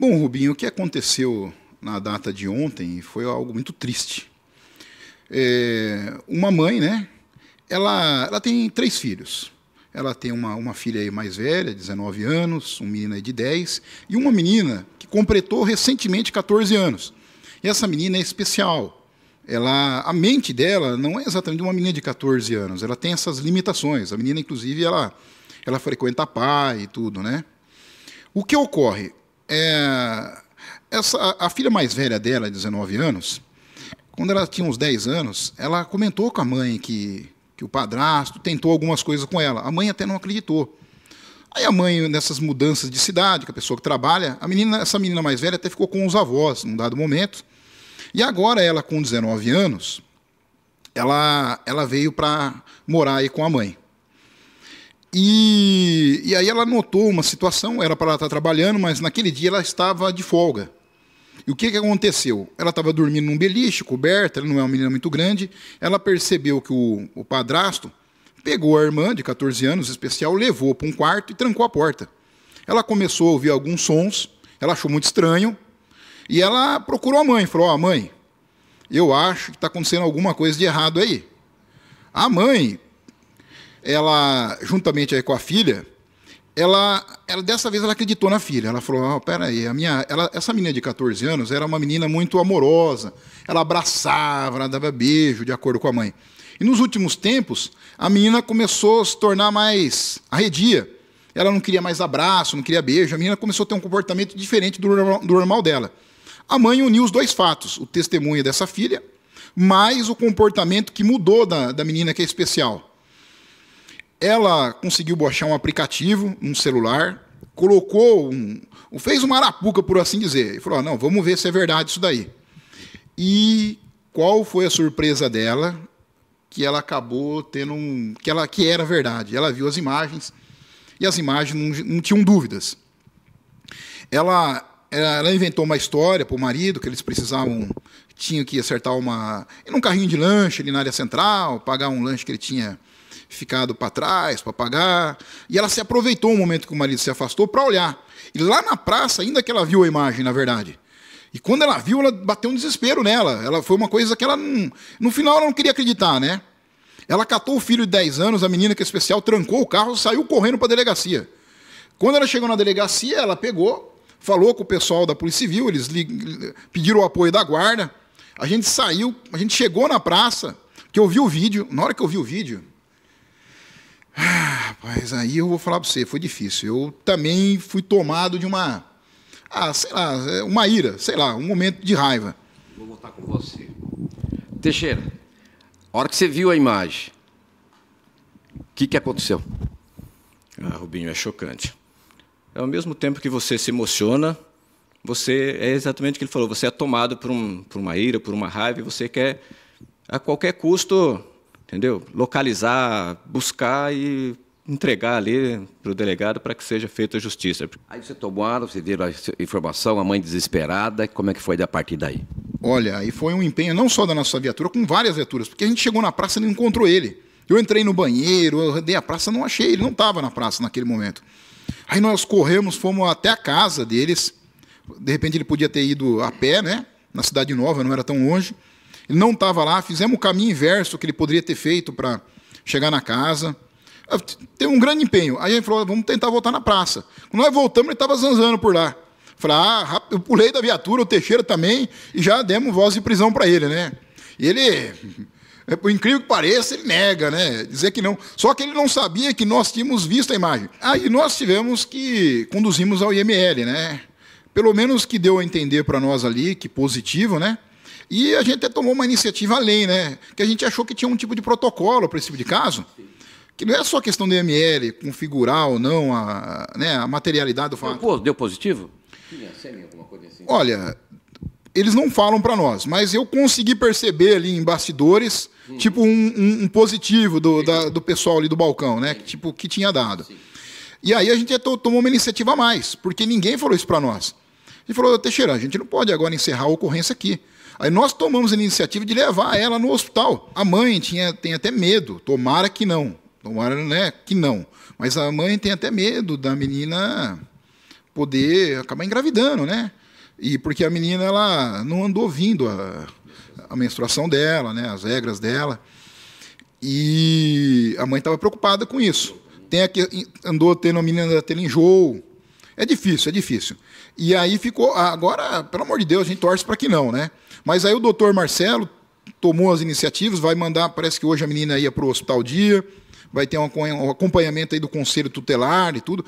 Bom, Rubinho, o que aconteceu na data de ontem foi algo muito triste. É, uma mãe, né? Ela, ela tem três filhos. Ela tem uma, uma filha mais velha, 19 anos, um menino de 10, e uma menina que completou recentemente 14 anos. E essa menina é especial. Ela, a mente dela não é exatamente uma menina de 14 anos, ela tem essas limitações. A menina, inclusive, ela, ela frequenta a pai e tudo, né? O que ocorre? É, essa, a filha mais velha dela, 19 anos, quando ela tinha uns 10 anos, ela comentou com a mãe que, que o padrasto tentou algumas coisas com ela. A mãe até não acreditou. Aí a mãe, nessas mudanças de cidade, que a pessoa que trabalha, a menina, essa menina mais velha até ficou com os avós num dado momento. E agora ela, com 19 anos, ela, ela veio para morar aí com a mãe. E, e aí ela notou uma situação, era para ela estar tá trabalhando, mas naquele dia ela estava de folga. E o que, que aconteceu? Ela estava dormindo num beliche, coberta, ela não é uma menina muito grande. Ela percebeu que o, o padrasto pegou a irmã de 14 anos, especial, levou para um quarto e trancou a porta. Ela começou a ouvir alguns sons, ela achou muito estranho, e ela procurou a mãe, falou: Ó, oh, mãe, eu acho que está acontecendo alguma coisa de errado aí. A mãe ela, juntamente com a filha, ela, ela dessa vez ela acreditou na filha. Ela falou: oh, peraí, a minha, ela, essa menina de 14 anos era uma menina muito amorosa. Ela abraçava, ela dava beijo, de acordo com a mãe. E nos últimos tempos, a menina começou a se tornar mais arredia. Ela não queria mais abraço, não queria beijo. A menina começou a ter um comportamento diferente do normal, do normal dela. A mãe uniu os dois fatos: o testemunho dessa filha, mais o comportamento que mudou da, da menina que é especial. Ela conseguiu baixar um aplicativo, um celular, colocou um, fez uma arapuca, por assim dizer, e falou: não, vamos ver se é verdade isso daí. E qual foi a surpresa dela? Que ela acabou tendo um. que, ela, que era verdade. Ela viu as imagens e as imagens não, não tinham dúvidas. Ela, ela inventou uma história para o marido que eles precisavam tinham que acertar uma. em um carrinho de lanche ali na área central, pagar um lanche que ele tinha ficado para trás, para pagar. E ela se aproveitou o momento que o marido se afastou para olhar. E lá na praça, ainda que ela viu a imagem, na verdade. E quando ela viu, ela bateu um desespero nela. Ela foi uma coisa que ela não, no final ela não queria acreditar, né? Ela catou o filho de 10 anos, a menina que é especial, trancou o carro, saiu correndo para a delegacia. Quando ela chegou na delegacia, ela pegou, falou com o pessoal da Polícia Civil, eles pediram o apoio da guarda. A gente saiu, a gente chegou na praça, que eu vi o vídeo. Na hora que eu vi o vídeo, Rapaz, aí eu vou falar para você, foi difícil. Eu também fui tomado de uma, ah, sei lá, é uma ira, sei lá, um momento de raiva. Vou voltar com você. Teixeira, a hora que você viu a imagem, o que, que aconteceu? Ah, Rubinho, é chocante. Ao mesmo tempo que você se emociona, você é exatamente o que ele falou, você é tomado por, um, por uma ira, por uma raiva, e você quer, a qualquer custo, entendeu? Localizar, buscar e entregar ali para o delegado para que seja feita a justiça. Aí você tomou a você deu a informação, a mãe desesperada, como é que foi da partir daí? Olha, aí foi um empenho não só da nossa viatura, com várias viaturas, porque a gente chegou na praça e não encontrou ele. Eu entrei no banheiro, eu dei a praça, não achei, ele não estava na praça naquele momento. Aí nós corremos, fomos até a casa deles. De repente ele podia ter ido a pé, né? Na cidade nova, não era tão longe. Ele não estava lá, fizemos o caminho inverso que ele poderia ter feito para chegar na casa. Tem um grande empenho. Aí a gente falou, vamos tentar voltar na praça. Quando nós voltamos, ele estava zanzando por lá. Falei, ah, eu pulei da viatura, o Teixeira também, e já demos voz de prisão para ele, né? E ele, é, por incrível que pareça, ele nega, né? Dizer que não. Só que ele não sabia que nós tínhamos visto a imagem. Aí nós tivemos que conduzimos ao IML, né? Pelo menos que deu a entender para nós ali, que positivo, né? E a gente até tomou uma iniciativa além, né? Que a gente achou que tinha um tipo de protocolo para esse tipo de caso. Sim que não é só questão do ML, configurar ou não a, né, a materialidade do fato. Deu, positivo? Assim. Olha, eles não falam para nós, mas eu consegui perceber ali em bastidores, hum. tipo, um, um, um, positivo do, da, do pessoal ali do balcão, né? Que, tipo, que tinha dado. Sim. E aí a gente tomou uma iniciativa a mais, porque ninguém falou isso para nós. Ele falou, Teixeira, a gente não pode agora encerrar a ocorrência aqui. Aí nós tomamos a iniciativa de levar ela no hospital. A mãe tinha, tem até medo, tomara que não. Tomara né, que não. Mas a mãe tem até medo da menina poder acabar engravidando, né? E porque a menina ela não andou vindo a, a menstruação dela, né, as regras dela. E a mãe estava preocupada com isso. Tem aqui, andou tendo a menina tendo enjoo. É difícil, é difícil. E aí ficou. Agora, pelo amor de Deus, a gente torce para que não, né? Mas aí o doutor Marcelo tomou as iniciativas, vai mandar. Parece que hoje a menina ia para o hospital dia vai ter um acompanhamento aí do conselho tutelar e tudo.